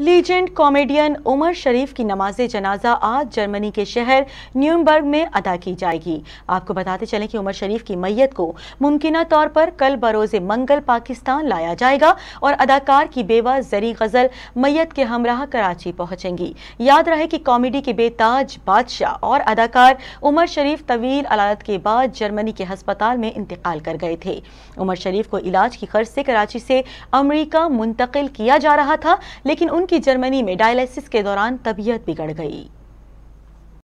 legend comedian Umar शरीफ की नमाज जनाजा आज जर्मनी के शहर न्यूमबर्ग में अदा की जाएगी आपको बताते चलें कि उमर शरीफ की मैयत को मुमकिन तौर पर कल बरोज मंगल पाकिस्तान लाया जाएगा और अदाकार की बेवा जरी गज़ल मैयत के हमराह कराची पहुंचेंगी याद रहे कि कॉमेडी के बेताज बादशाह और अदाकार उमर शरीफ तवील अलालत के बाद जर्मनी के हस्पताल में इंतकाल कर गए थे उमर शरीफ को इलाज की खर्च से कराची से अमरीका मुंतकिल किया जा रहा था लेकिन उनकी जर्मनी में डायलिसिस के दौरान तबीयत बिगड़ गई